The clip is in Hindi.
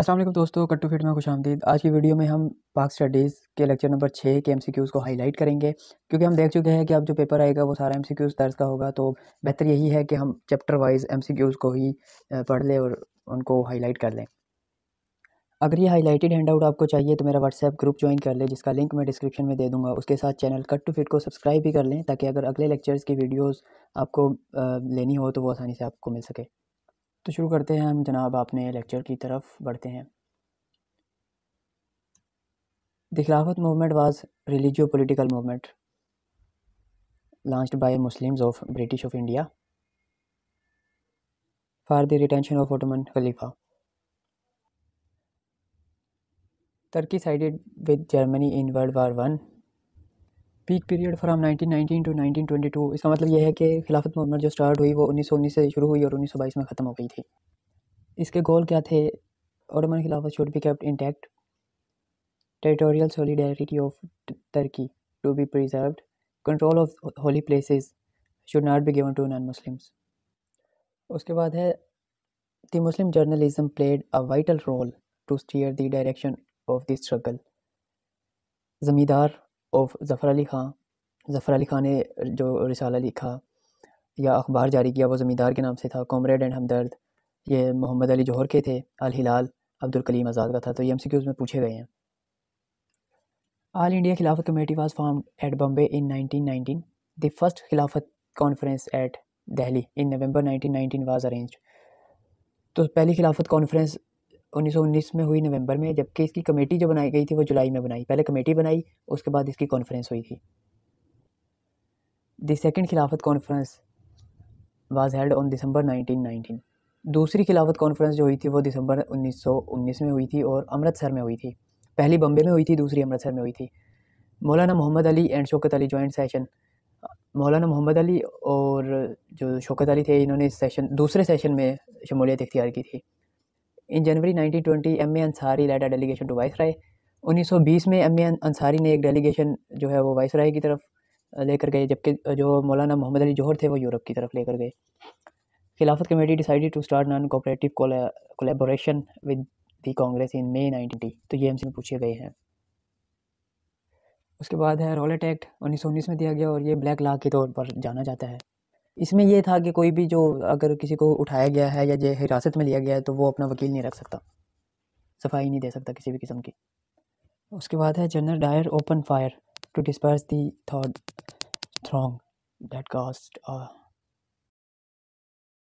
असलम दोस्तों कट्टू फिट में खुश आमदीद आज की वीडियो में हम पाक स्टडीज़ के लेक्चर नंबर छः के एमसीक्यूज़ को हाईलाइट करेंगे क्योंकि हम देख चुके हैं कि अब जो पेपर आएगा वो सारा एमसीक्यूज़ तर्ज का होगा तो बेहतर यही है कि हम चैप्टर वाइज एमसीक्यूज़ को ही पढ़ लें और उनको हाईलाइट कर लें अगर ये हाईलाइटेड हैंड आउट आपको चाहिए तो मेरा व्हाट्सएप ग्रुप ज्वाइन कर लें जिसका लिंक मैं डिस्क्रिप्शन में दे दूँगा उसके साथ चैनल कट टू फिट को सब्सक्राइब भी कर लें ताकि अगर अगले लेक्चर्स की वीडियोज़ आपको लेनी हो तो वो आसानी से आपको मिल सके तो शुरू करते हैं हम जनाब अपने लेक्चर की तरफ बढ़ते हैं दिखलावत movement was religio political movement launched by Muslims of British of India for the retention of Ottoman खलीफा तुर्की sided with Germany in world war one peak period from 1919 to two इसका मतलब यह है कि खिलाफत मुहम्मद जो स्टार्ट हुई वो उन्नीस से शुरू हुई और उन्नीस में ख़त्म हो गई थी इसके गोल क्या थे Ottoman Khilafat should be kept intact territorial solidarity of Turkey to be preserve control of holy places should not be given to non Muslims उसके बाद है the Muslim journalism played a vital role to steer the direction of the struggle Zamindar of Zafar Ali Khan Zafar Ali Khan ने जो रिसाला लिखा या अखबार जारी किया वो ज़मींदार के नाम से था कॉमरेड एंड हमदर्द ये मोहम्मद अली जौहर के थे अल हिलाल अब्दुल कलीम आज़ाद का था तो ये एम सी क्यूज़ में पूछे गए हैं all India Khilafat committee was form at Bombay in nineteen nineteen the first Khilafat conference at Delhi in November 1919 was arranged तो पहली खिलाफत कॉन्फ्रेंस उन्नीस में हुई नवंबर में जबकि इसकी कमेटी जो बनाई गई थी वो जुलाई में बनाई पहले कमेटी बनाई उसके बाद इसकी कॉन्फ्रेंस हुई थी the second Khilafat conference was held on December 1919 दूसरी खिलाफत कॉन्फ्रेंस जो हुई थी वो दिसंबर 1919 में हुई थी और अमृतसर में हुई थी पहली बम्बे में हुई थी दूसरी अमृतसर में हुई थी Maulana Mohammad Ali and Shaukat Ali joint session Maulana Mohammad Ali और जो शौकत अली थे इन्होंने सेशन दूसरे सेशन में शमूलियत इख्तियार की थी in January 1920 M A Ansari led delegation to viceroy उन्नीस में एम ए अंसारी ने एक डेलीगेशन जो है वो वाइस राय की तरफ लेकर गए जबकि जो मौलाना मोहम्मद अली जौहर थे वो यूरोप की तरफ लेकर गए Khilafat committee decided to start non cooperative collaboration with the Congress in May ninety तो ये हमसे पूछे गए हैं उसके बाद है रॉलेट एक्ट उन्नीस में दिया गया और ये ब्लैक लॉ के तौर पर जाना जाता है इसमें यह था कि कोई भी जो अगर किसी को उठाया गया है या जो हिरासत में लिया गया है तो वो अपना वकील नहीं रख सकता सफाई नहीं दे सकता किसी भी किस्म की उसके बाद है General Dyer open fire to disperse the thought throng that cast